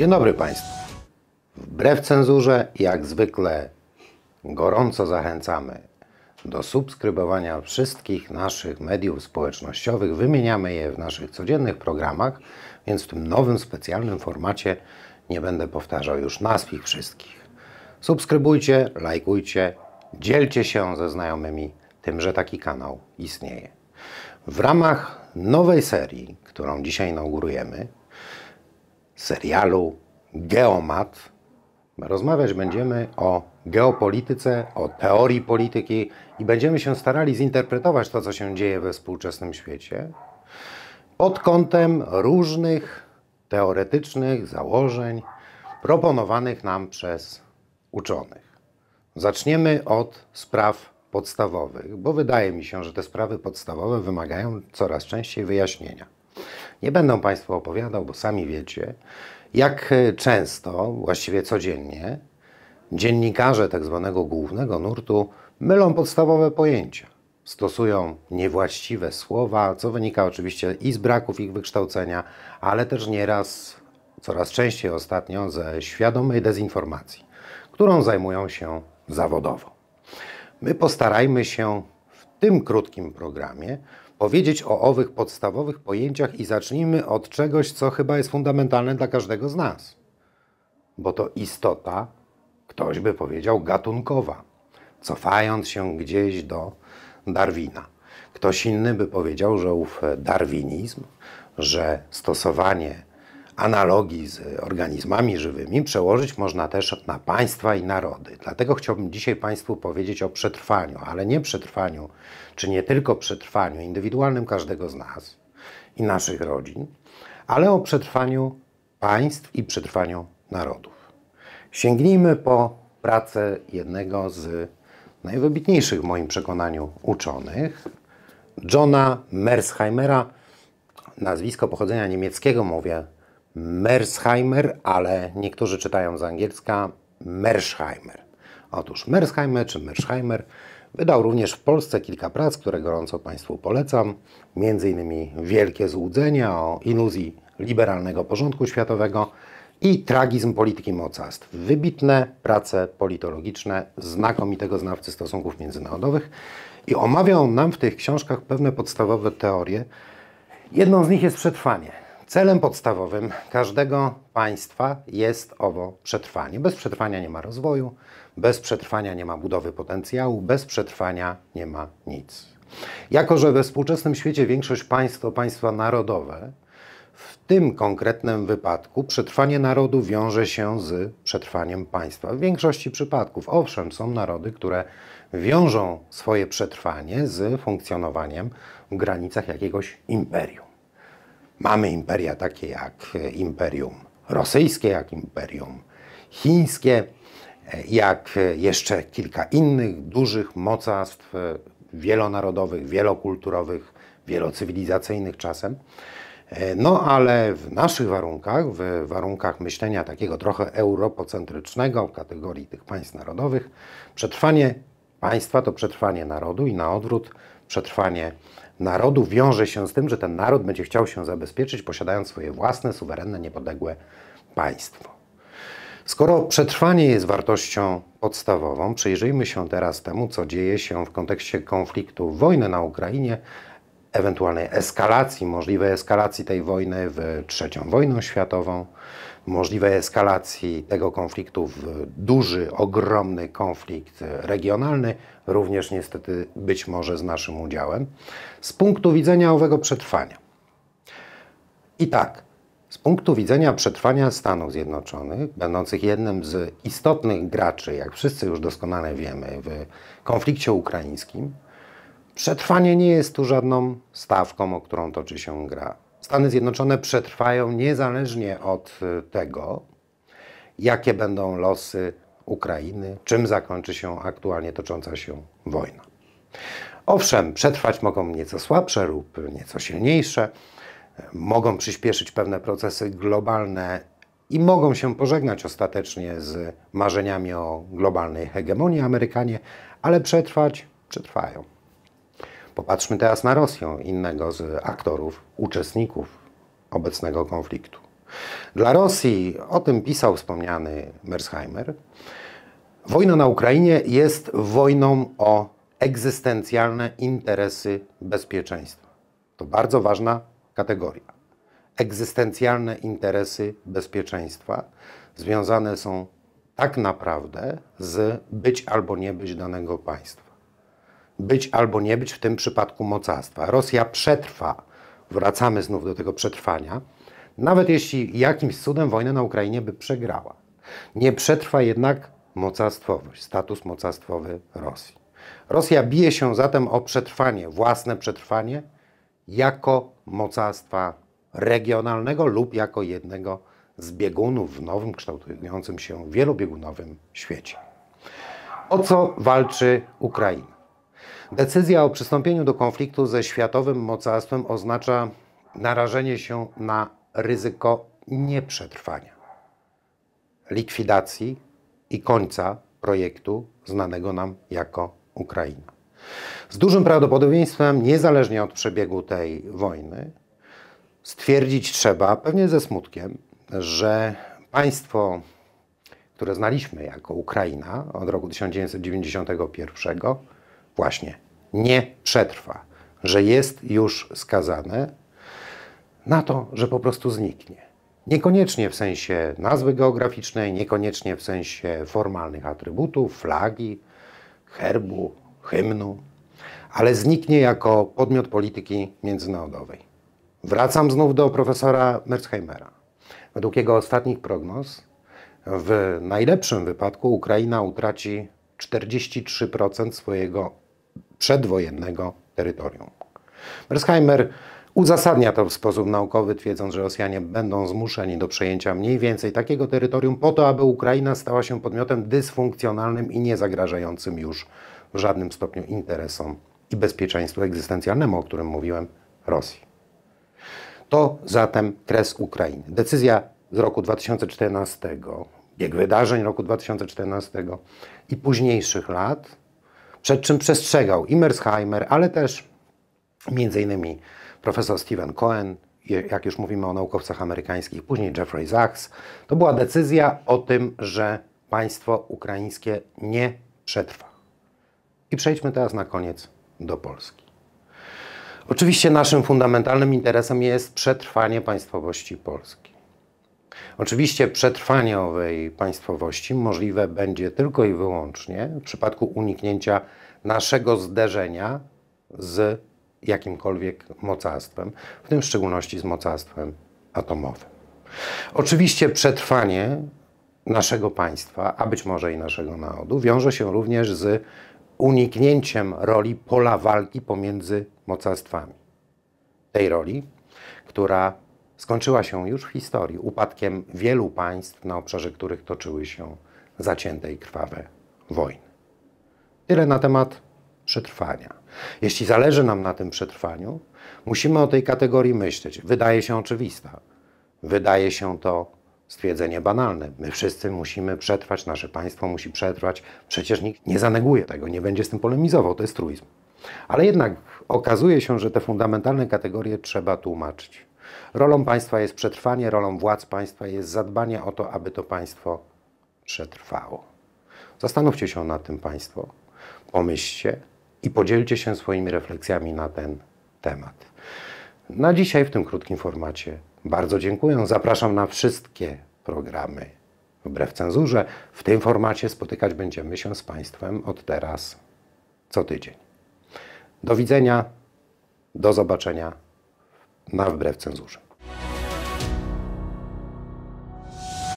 Dzień dobry Państwu. Wbrew cenzurze, jak zwykle, gorąco zachęcamy do subskrybowania wszystkich naszych mediów społecznościowych. Wymieniamy je w naszych codziennych programach, więc w tym nowym, specjalnym formacie nie będę powtarzał już nazw ich wszystkich. Subskrybujcie, lajkujcie, dzielcie się ze znajomymi tym, że taki kanał istnieje. W ramach nowej serii, którą dzisiaj inaugurujemy, serialu Geomat rozmawiać będziemy o geopolityce, o teorii polityki i będziemy się starali zinterpretować to, co się dzieje we współczesnym świecie pod kątem różnych teoretycznych założeń proponowanych nam przez uczonych. Zaczniemy od spraw podstawowych, bo wydaje mi się, że te sprawy podstawowe wymagają coraz częściej wyjaśnienia. Nie będę Państwu opowiadał, bo sami wiecie, jak e, często, właściwie codziennie, dziennikarze tak zwanego głównego nurtu mylą podstawowe pojęcia. Stosują niewłaściwe słowa, co wynika oczywiście i z braków ich wykształcenia, ale też nieraz, coraz częściej ostatnio, ze świadomej dezinformacji, którą zajmują się zawodowo. My postarajmy się w tym krótkim programie powiedzieć o owych podstawowych pojęciach i zacznijmy od czegoś, co chyba jest fundamentalne dla każdego z nas. Bo to istota, ktoś by powiedział, gatunkowa, cofając się gdzieś do Darwina. Ktoś inny by powiedział, że ów darwinizm, że stosowanie analogii z organizmami żywymi przełożyć można też na państwa i narody. Dlatego chciałbym dzisiaj Państwu powiedzieć o przetrwaniu, ale nie przetrwaniu, czy nie tylko przetrwaniu indywidualnym każdego z nas i naszych rodzin, ale o przetrwaniu państw i przetrwaniu narodów. Sięgnijmy po pracę jednego z najwybitniejszych w moim przekonaniu uczonych, Johna Mersheimera, nazwisko pochodzenia niemieckiego mówię Mersheimer, ale niektórzy czytają z angielska Mersheimer. Otóż Mersheimer czy Mersheimer wydał również w Polsce kilka prac, które gorąco Państwu polecam, m.in. Wielkie złudzenia o iluzji liberalnego porządku światowego i tragizm polityki mocarstw. Wybitne prace politologiczne znakomitego znawcy stosunków międzynarodowych i omawiał nam w tych książkach pewne podstawowe teorie. Jedną z nich jest przetrwanie. Celem podstawowym każdego państwa jest owo przetrwanie. Bez przetrwania nie ma rozwoju, bez przetrwania nie ma budowy potencjału, bez przetrwania nie ma nic. Jako, że we współczesnym świecie większość państw to państwa narodowe, w tym konkretnym wypadku przetrwanie narodu wiąże się z przetrwaniem państwa. W większości przypadków, owszem, są narody, które wiążą swoje przetrwanie z funkcjonowaniem w granicach jakiegoś imperium. Mamy imperia takie jak e, Imperium Rosyjskie, jak Imperium Chińskie, e, jak e, jeszcze kilka innych dużych mocarstw wielonarodowych, wielokulturowych, wielocywilizacyjnych czasem. No ale w naszych warunkach, w warunkach myślenia takiego trochę europocentrycznego w kategorii tych państw narodowych, przetrwanie państwa to przetrwanie narodu i na odwrót przetrwanie narodu wiąże się z tym, że ten naród będzie chciał się zabezpieczyć, posiadając swoje własne, suwerenne, niepodległe państwo. Skoro przetrwanie jest wartością podstawową, przyjrzyjmy się teraz temu, co dzieje się w kontekście konfliktu wojny na Ukrainie ewentualnej eskalacji, możliwej eskalacji tej wojny w trzecią wojnę światową, możliwej eskalacji tego konfliktu w duży, ogromny konflikt regionalny, również niestety być może z naszym udziałem, z punktu widzenia owego przetrwania. I tak, z punktu widzenia przetrwania Stanów Zjednoczonych, będących jednym z istotnych graczy, jak wszyscy już doskonale wiemy, w konflikcie ukraińskim, Przetrwanie nie jest tu żadną stawką, o którą toczy się gra. Stany Zjednoczone przetrwają niezależnie od y, tego, jakie będą losy Ukrainy, czym zakończy się aktualnie tocząca się wojna. Owszem, przetrwać mogą nieco słabsze lub nieco silniejsze, mogą przyspieszyć pewne procesy globalne i mogą się pożegnać ostatecznie z marzeniami o globalnej hegemonii Amerykanie, ale przetrwać przetrwają. Popatrzmy teraz na Rosję, innego z aktorów, uczestników obecnego konfliktu. Dla Rosji, o tym pisał wspomniany Mersheimer, wojna na Ukrainie jest wojną o egzystencjalne interesy bezpieczeństwa. To bardzo ważna kategoria. Egzystencjalne interesy bezpieczeństwa związane są tak naprawdę z być albo nie być danego państwa być albo nie być w tym przypadku mocarstwa. Rosja przetrwa, wracamy znów do tego przetrwania, nawet jeśli jakimś cudem wojnę na Ukrainie by przegrała. Nie przetrwa jednak mocarstwowość, status mocarstwowy Rosji. Rosja bije się zatem o przetrwanie, własne przetrwanie, jako mocarstwa regionalnego lub jako jednego z biegunów w nowym, kształtującym się wielobiegunowym świecie. O co walczy Ukraina? Decyzja o przystąpieniu do konfliktu ze światowym mocarstwem oznacza narażenie się na ryzyko nieprzetrwania, likwidacji i końca projektu znanego nam jako Ukraina. Z dużym prawdopodobieństwem, niezależnie od przebiegu tej wojny, stwierdzić trzeba, pewnie ze smutkiem, że państwo, które znaliśmy jako Ukraina od roku 1991, właśnie nie przetrwa, że jest już skazane na to, że po prostu zniknie. Niekoniecznie w sensie nazwy geograficznej, niekoniecznie w sensie formalnych atrybutów, flagi, herbu, hymnu, ale zniknie jako podmiot polityki międzynarodowej. Wracam znów do profesora Merzheimera. Według jego ostatnich prognoz, w najlepszym wypadku Ukraina utraci 43% swojego przedwojennego terytorium. Mersheimer uzasadnia to w sposób naukowy, twierdząc, że Rosjanie będą zmuszeni do przejęcia mniej więcej takiego terytorium po to, aby Ukraina stała się podmiotem dysfunkcjonalnym i zagrażającym już w żadnym stopniu interesom i bezpieczeństwu egzystencjalnemu, o którym mówiłem, Rosji. To zatem kres Ukrainy. Decyzja z roku 2014, bieg wydarzeń roku 2014 i późniejszych lat przed czym przestrzegał Imersheimer, ale też m.in. profesor Stephen Cohen, jak już mówimy o naukowcach amerykańskich, później Jeffrey Sachs. To była decyzja o tym, że państwo ukraińskie nie przetrwa. I przejdźmy teraz na koniec do Polski. Oczywiście naszym fundamentalnym interesem jest przetrwanie państwowości Polski. Oczywiście przetrwanie owej państwowości możliwe będzie tylko i wyłącznie w przypadku uniknięcia naszego zderzenia z jakimkolwiek mocarstwem, w tym w szczególności z mocarstwem atomowym. Oczywiście przetrwanie naszego państwa, a być może i naszego narodu, wiąże się również z uniknięciem roli pola walki pomiędzy mocarstwami. Tej roli, która skończyła się już w historii upadkiem wielu państw, na obszarze których toczyły się zacięte i krwawe wojny. Tyle na temat przetrwania. Jeśli zależy nam na tym przetrwaniu, musimy o tej kategorii myśleć. Wydaje się oczywista. Wydaje się to stwierdzenie banalne. My wszyscy musimy przetrwać, nasze państwo musi przetrwać. Przecież nikt nie zaneguje tego, nie będzie z tym polemizował, to jest truizm. Ale jednak okazuje się, że te fundamentalne kategorie trzeba tłumaczyć. Rolą państwa jest przetrwanie, rolą władz państwa jest zadbanie o to, aby to państwo przetrwało. Zastanówcie się nad tym państwo, pomyślcie i podzielcie się swoimi refleksjami na ten temat. Na dzisiaj w tym krótkim formacie bardzo dziękuję. Zapraszam na wszystkie programy wbrew cenzurze. W tym formacie spotykać będziemy się z Państwem od teraz co tydzień. Do widzenia, do zobaczenia na wbrew cenzurze.